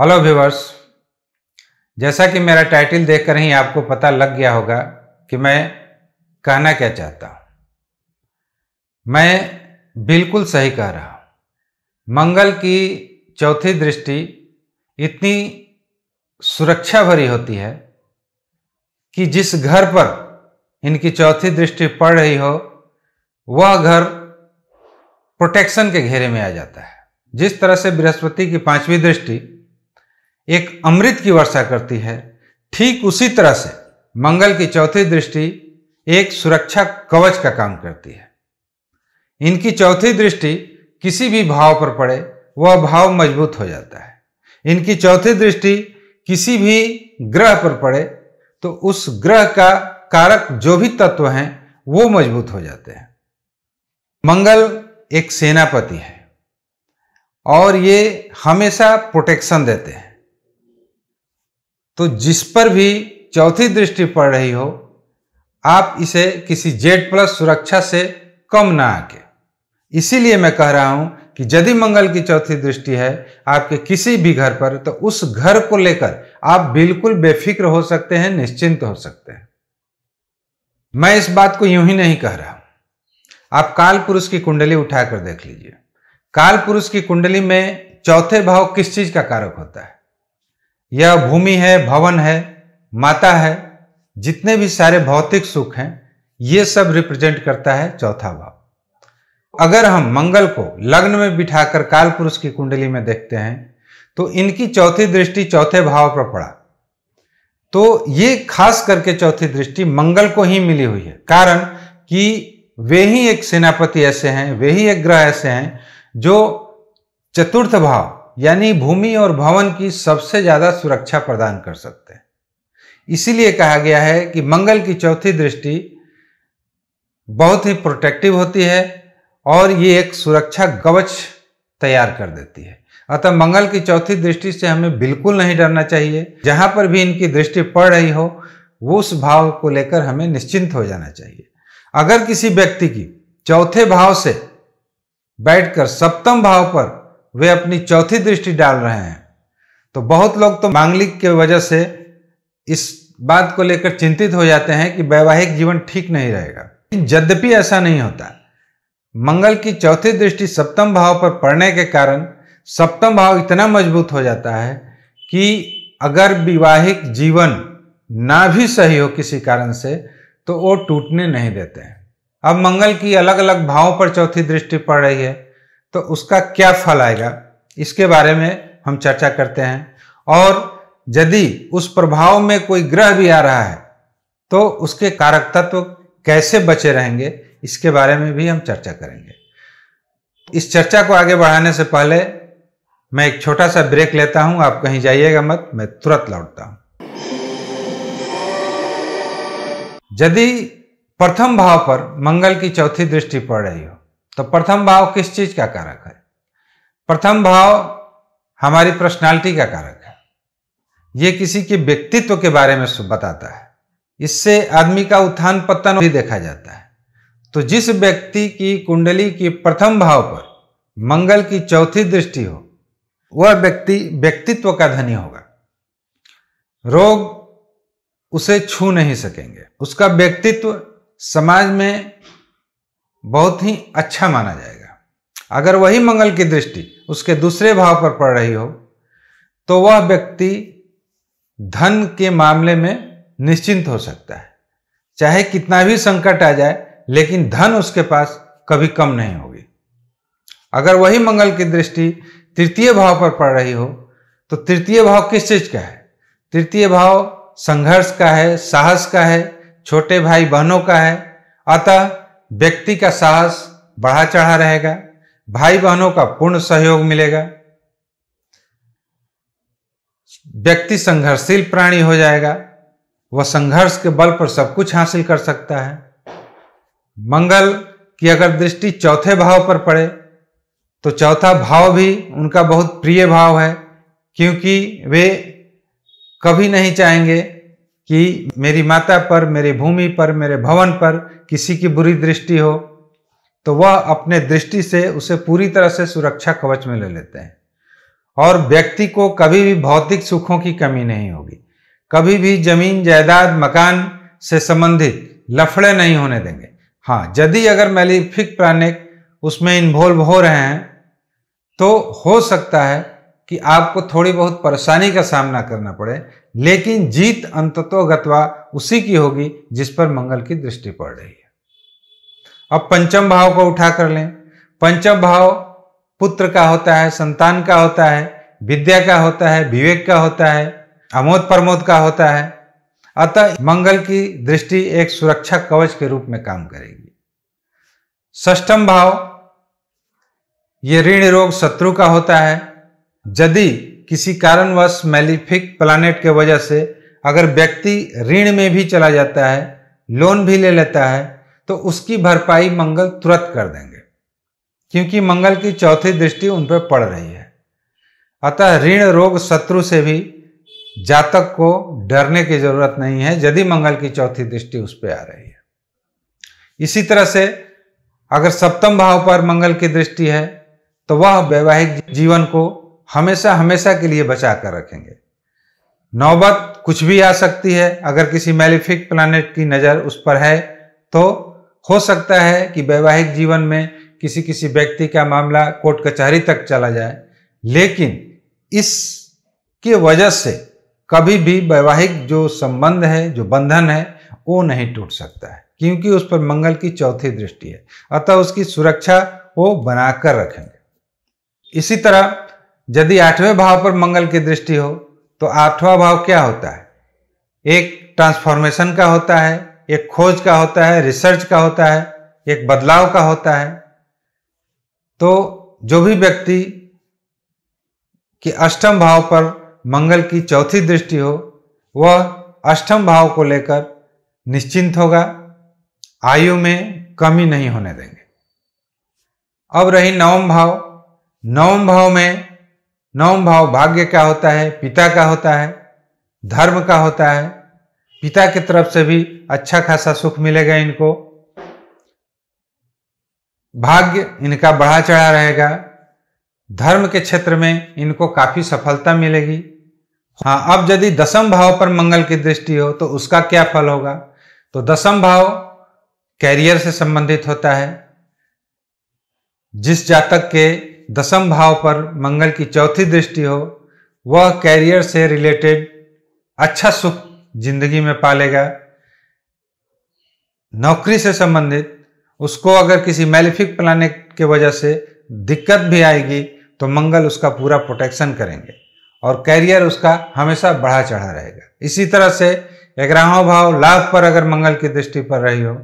hello viewers जैसा कि मेरा टाइटल देखकर ही आपको पता लग गया होगा कि मैं कहना क्या चाहता हूँ मैं बिल्कुल सही कह रहा हूँ मंगल की चौथी दृष्टि इतनी सुरक्षा भरी होती है कि जिस घर पर इनकी चौथी दृष्टि पड़ रही हो वह घर प्रोटेक्शन के घेरे में आ जाता है जिस तरह से बृहस्पति की पांचवी दृष्टि एक अमृत की वर्षा करती है ठीक उसी तरह से मंगल की चौथी दृष्टि एक सुरक्षा कवच का काम करती है इनकी चौथी दृष्टि किसी भी भाव पर पड़े वह भाव मजबूत हो जाता है इनकी चौथी दृष्टि किसी भी ग्रह पर पड़े तो उस ग्रह का कारक जो भी तत्व हैं वो मजबूत हो जाते हैं मंगल एक सेनापति है और ये हमेशा प्रोटेक्शन देते हैं तो जिस पर भी चौथी दृष्टि पड़ रही हो आप इसे किसी जेड प्लस सुरक्षा से कम ना आके इसीलिए मैं कह रहा हूं कि यदि मंगल की चौथी दृष्टि है आपके किसी भी घर पर तो उस घर को लेकर आप बिल्कुल बेफिक्र हो सकते हैं निश्चिंत हो सकते हैं मैं इस बात को यूं ही नहीं कह रहा हूं आप काल पुरुष की कुंडली उठाकर देख लीजिए काल पुरुष की कुंडली में चौथे भाव किस चीज का कारक होता है यह भूमि है भवन है माता है जितने भी सारे भौतिक सुख हैं ये सब रिप्रेजेंट करता है चौथा भाव अगर हम मंगल को लग्न में बिठाकर काल पुरुष की कुंडली में देखते हैं तो इनकी चौथी दृष्टि चौथे भाव पर पड़ा तो ये खास करके चौथी दृष्टि मंगल को ही मिली हुई है कारण कि वे ही एक सेनापति ऐसे हैं वे ही एक ग्रह ऐसे हैं जो चतुर्थ भाव यानी भूमि और भवन की सबसे ज़्यादा सुरक्षा प्रदान कर सकते हैं इसीलिए कहा गया है कि मंगल की चौथी दृष्टि बहुत ही प्रोटेक्टिव होती है और ये एक सुरक्षा कवच तैयार कर देती है अतः मंगल की चौथी दृष्टि से हमें बिल्कुल नहीं डरना चाहिए जहां पर भी इनकी दृष्टि पड़ रही हो उस भाव को लेकर हमें निश्चिंत हो जाना चाहिए अगर किसी व्यक्ति की चौथे भाव से बैठकर सप्तम भाव पर वे अपनी चौथी दृष्टि डाल रहे हैं तो बहुत लोग तो मांगलिक के वजह से इस बात को लेकर चिंतित हो जाते हैं कि वैवाहिक जीवन ठीक नहीं रहेगा यद्यपि ऐसा नहीं होता मंगल की चौथी दृष्टि सप्तम भाव पर पड़ने के कारण सप्तम भाव इतना मजबूत हो जाता है कि अगर विवाहिक जीवन ना भी सही हो किसी कारण से तो वो टूटने नहीं देते हैं अब मंगल की अलग अलग भावों पर चौथी दृष्टि पड़ रही है तो उसका क्या फल आएगा इसके बारे में हम चर्चा करते हैं और यदि उस प्रभाव में कोई ग्रह भी आ रहा है तो उसके कारक तत्व कैसे बचे रहेंगे इसके बारे में भी हम चर्चा करेंगे इस चर्चा को आगे बढ़ाने से पहले मैं एक छोटा सा ब्रेक लेता हूं आप कहीं जाइएगा मत मैं तुरंत लौटता हूं यदि प्रथम भाव पर मंगल की चौथी दृष्टि पड़ रही हो तो प्रथम भाव किस चीज का कारक है प्रथम भाव हमारी पर्सनालिटी का कारक है यह किसी के व्यक्तित्व के बारे में बताता है इससे आदमी का उत्थान पतन भी देखा जाता है तो जिस व्यक्ति की कुंडली की प्रथम भाव पर मंगल की चौथी दृष्टि हो वह व्यक्ति व्यक्तित्व का धनी होगा रोग उसे छू नहीं सकेंगे उसका व्यक्तित्व समाज में बहुत ही अच्छा माना जाएगा अगर वही मंगल की दृष्टि उसके दूसरे भाव पर पड़ रही हो तो वह व्यक्ति धन के मामले में निश्चिंत हो सकता है चाहे कितना भी संकट आ जाए लेकिन धन उसके पास कभी कम नहीं होगी अगर वही मंगल की दृष्टि तृतीय भाव पर पड़ रही हो तो तृतीय भाव किस चीज का है तृतीय भाव संघर्ष का है साहस का है छोटे भाई बहनों का है अतः व्यक्ति का साहस बढ़ा चढ़ा रहेगा भाई बहनों का पूर्ण सहयोग मिलेगा व्यक्ति संघर्षशील प्राणी हो जाएगा वह संघर्ष के बल पर सब कुछ हासिल कर सकता है मंगल की अगर दृष्टि चौथे भाव पर पड़े तो चौथा भाव भी उनका बहुत प्रिय भाव है क्योंकि वे कभी नहीं चाहेंगे कि मेरी माता पर मेरी भूमि पर मेरे भवन पर किसी की बुरी दृष्टि हो तो वह अपने दृष्टि से उसे पूरी तरह से सुरक्षा कवच में ले लेते हैं और व्यक्ति को कभी भी भौतिक सुखों की कमी नहीं होगी कभी भी जमीन जायदाद मकान से संबंधित लफड़े नहीं होने देंगे हाँ यदि अगर मेलिफिक प्राणिक उसमें इन्वॉल्व हो रहे हैं तो हो सकता है कि आपको थोड़ी बहुत परेशानी का सामना करना पड़े लेकिन जीत गत्वा उसी की होगी जिस पर मंगल की दृष्टि पड़ रही है अब पंचम भाव को उठा कर लें पंचम भाव पुत्र का होता है संतान का होता है विद्या का होता है विवेक का होता है अमोद प्रमोद का होता है अतः मंगल की दृष्टि एक सुरक्षा कवच के रूप में काम करेगी षष्टम भाव ये ऋण रोग शत्रु का होता है यदि किसी कारणवश मेलिफिक प्लानट के वजह से अगर व्यक्ति ऋण में भी चला जाता है लोन भी ले लेता है तो उसकी भरपाई मंगल तुरंत कर देंगे क्योंकि मंगल की चौथी दृष्टि उन पर पड़ रही है अतः ऋण रोग शत्रु से भी जातक को डरने की जरूरत नहीं है यदि मंगल की चौथी दृष्टि उस पर आ रही है इसी तरह से अगर सप्तम भाव पर मंगल की दृष्टि है तो वह वैवाहिक जीवन को हमेशा हमेशा के लिए बचा कर रखेंगे नौबत कुछ भी आ सकती है अगर किसी मेलिफिक प्लानट की नज़र उस पर है तो हो सकता है कि वैवाहिक जीवन में किसी किसी व्यक्ति का मामला कोर्ट कचहरी तक चला जाए लेकिन इस के वजह से कभी भी वैवाहिक जो संबंध है जो बंधन है वो नहीं टूट सकता है क्योंकि उस पर मंगल की चौथी दृष्टि है अतः उसकी सुरक्षा वो बनाकर रखेंगे इसी तरह यदि आठवें भाव पर मंगल की दृष्टि हो तो आठवां भाव क्या होता है एक ट्रांसफॉर्मेशन का होता है एक खोज का होता है रिसर्च का होता है एक बदलाव का होता है तो जो भी व्यक्ति के अष्टम भाव पर मंगल की चौथी दृष्टि हो वह अष्टम भाव को लेकर निश्चिंत होगा आयु में कमी नहीं होने देंगे अब रही नवम भाव नवम भाव में नवम भाव भाग्य का होता है पिता का होता है धर्म का होता है पिता की तरफ से भी अच्छा खासा सुख मिलेगा इनको भाग्य इनका बढ़ा चढ़ा रहेगा धर्म के क्षेत्र में इनको काफी सफलता मिलेगी हाँ अब यदि दसम भाव पर मंगल की दृष्टि हो तो उसका क्या फल होगा तो दसम भाव कैरियर से संबंधित होता है जिस जातक के दसम भाव पर मंगल की चौथी दृष्टि हो वह कैरियर से रिलेटेड अच्छा सुख जिंदगी में पालेगा नौकरी से संबंधित उसको अगर किसी मेलिफिक प्लानिट के वजह से दिक्कत भी आएगी तो मंगल उसका पूरा प्रोटेक्शन करेंगे और कैरियर उसका हमेशा बढ़ा चढ़ा रहेगा इसी तरह से ग्राहों भाव लाभ पर अगर मंगल की दृष्टि पर रही हो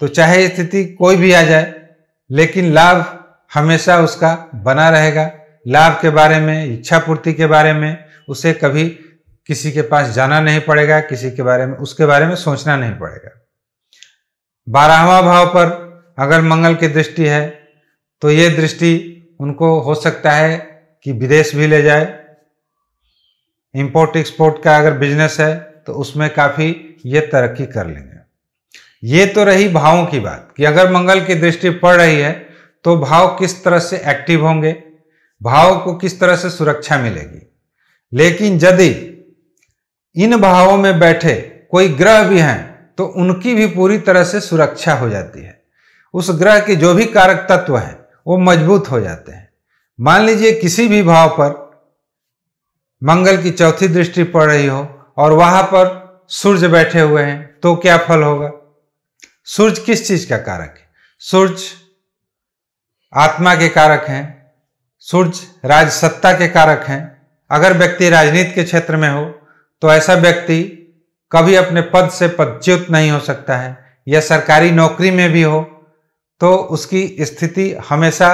तो चाहे स्थिति कोई भी आ जाए लेकिन लाभ हमेशा उसका बना रहेगा लाभ के बारे में इच्छा पूर्ति के बारे में उसे कभी किसी के पास जाना नहीं पड़ेगा किसी के बारे में उसके बारे में सोचना नहीं पड़ेगा बारहवा भाव पर अगर मंगल की दृष्टि है तो ये दृष्टि उनको हो सकता है कि विदेश भी ले जाए इंपोर्ट एक्सपोर्ट का अगर बिजनेस है तो उसमें काफ़ी ये तरक्की कर लेंगे ये तो रही भावों की बात कि अगर मंगल की दृष्टि पड़ रही है तो भाव किस तरह से एक्टिव होंगे भाव को किस तरह से सुरक्षा मिलेगी लेकिन यदि इन भावों में बैठे कोई ग्रह भी हैं तो उनकी भी पूरी तरह से सुरक्षा हो जाती है उस ग्रह के जो भी कारक तत्व हैं वो मजबूत हो जाते हैं मान लीजिए किसी भी भाव पर मंगल की चौथी दृष्टि पड़ रही हो और वहां पर सूर्य बैठे हुए हैं तो क्या फल होगा सूर्य किस चीज का कारक है सूर्य आत्मा के कारक हैं सूर्य राजसत्ता के कारक हैं अगर व्यक्ति राजनीति के क्षेत्र में हो तो ऐसा व्यक्ति कभी अपने पद से पदच्युत नहीं हो सकता है या सरकारी नौकरी में भी हो तो उसकी स्थिति हमेशा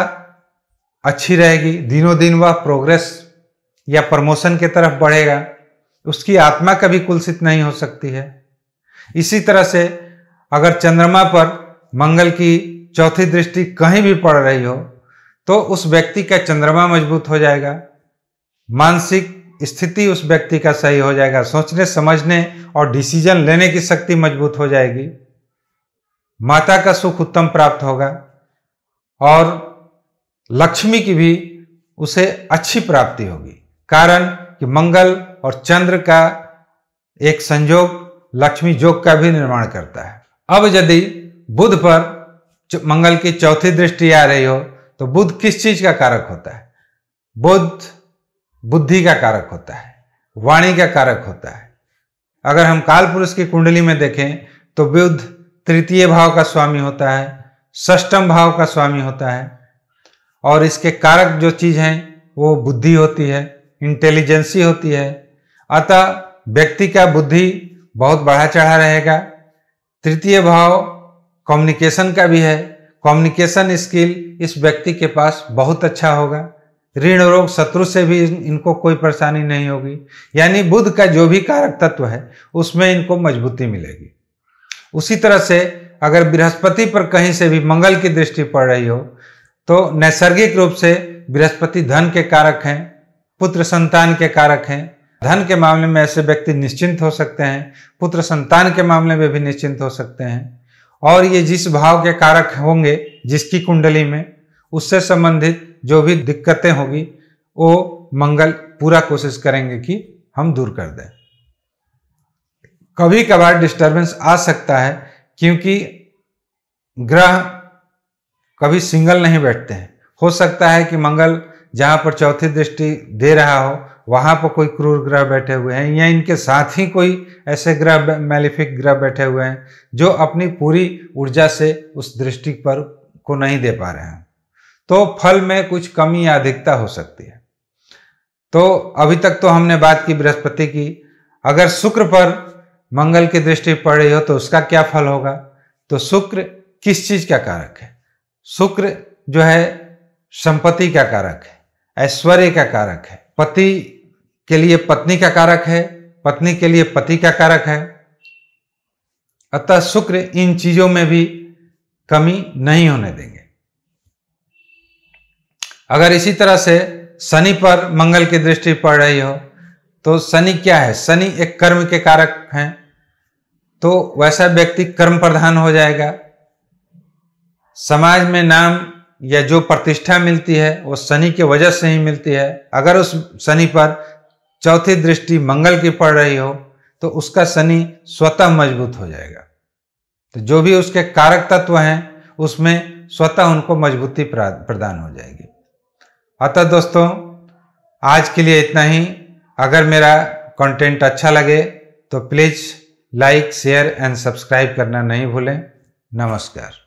अच्छी रहेगी दिनों दिन वह प्रोग्रेस या प्रमोशन की तरफ बढ़ेगा उसकी आत्मा कभी कुलसित नहीं हो सकती है इसी तरह से अगर चंद्रमा पर मंगल की चौथी दृष्टि कहीं भी पड़ रही हो तो उस व्यक्ति का चंद्रमा मजबूत हो जाएगा मानसिक स्थिति उस व्यक्ति का सही हो जाएगा सोचने समझने और डिसीजन लेने की शक्ति मजबूत हो जाएगी माता का सुख उत्तम प्राप्त होगा और लक्ष्मी की भी उसे अच्छी प्राप्ति होगी कारण कि मंगल और चंद्र का एक संयोग लक्ष्मी जोग का भी निर्माण करता है अब यदि बुध पर मंगल की चौथी दृष्टि आ रही हो तो बुद्ध किस चीज का कारक होता है बुद्ध बुद्धि का कारक होता है वाणी का कारक होता है अगर हम काल पुरुष की कुंडली में देखें तो बुद्ध तृतीय भाव का स्वामी होता है षष्टम भाव का स्वामी होता है और इसके कारक जो चीज हैं वो बुद्धि होती है इंटेलिजेंसी होती है अतः व्यक्ति का बुद्धि बहुत बढ़ा चढ़ा रहेगा तृतीय भाव कम्युनिकेशन का भी है कम्युनिकेशन स्किल इस व्यक्ति के पास बहुत अच्छा होगा ऋण रोग शत्रु से भी इनको कोई परेशानी नहीं होगी यानी बुद्ध का जो भी कारक तत्व है उसमें इनको मजबूती मिलेगी उसी तरह से अगर बृहस्पति पर कहीं से भी मंगल की दृष्टि पड़ रही हो तो नैसर्गिक रूप से बृहस्पति धन के कारक हैं पुत्र संतान के कारक हैं धन के मामले में ऐसे व्यक्ति निश्चिंत हो सकते हैं पुत्र संतान के मामले में भी निश्चिंत हो सकते हैं और ये जिस भाव के कारक होंगे जिसकी कुंडली में उससे संबंधित जो भी दिक्कतें होगी वो मंगल पूरा कोशिश करेंगे कि हम दूर कर दें कभी कभार डिस्टरबेंस आ सकता है क्योंकि ग्रह कभी सिंगल नहीं बैठते हैं हो सकता है कि मंगल जहां पर चौथी दृष्टि दे रहा हो वहाँ पर कोई क्रूर ग्रह बैठे हुए हैं या इनके साथ ही कोई ऐसे ग्रह मेलिफिक ग्रह बैठे हुए हैं जो अपनी पूरी ऊर्जा से उस दृष्टि पर को नहीं दे पा रहे हैं तो फल में कुछ कमी या अधिकता हो सकती है तो अभी तक तो हमने बात की बृहस्पति की अगर शुक्र पर मंगल की दृष्टि पड़ रही हो तो उसका क्या फल होगा तो शुक्र किस चीज़ का कारक है शुक्र जो है संपत्ति का कारक है ऐश्वर्य का कारक है पति के लिए पत्नी का कारक है पत्नी के लिए पति का कारक है अतः शुक्र इन चीजों में भी कमी नहीं होने देंगे अगर इसी तरह से शनि पर मंगल की दृष्टि पड़ रही हो तो शनि क्या है शनि एक कर्म के कारक हैं तो वैसा व्यक्ति कर्म प्रधान हो जाएगा समाज में नाम या जो प्रतिष्ठा मिलती है वो शनि के वजह से ही मिलती है अगर उस शनि पर चौथी दृष्टि मंगल की पड़ रही हो तो उसका शनि स्वतः मजबूत हो जाएगा तो जो भी उसके कारक तत्व हैं उसमें स्वतः उनको मजबूती प्रदान हो जाएगी अतः दोस्तों आज के लिए इतना ही अगर मेरा कंटेंट अच्छा लगे तो please like share and subscribe करना नहीं भूलें नमस्कार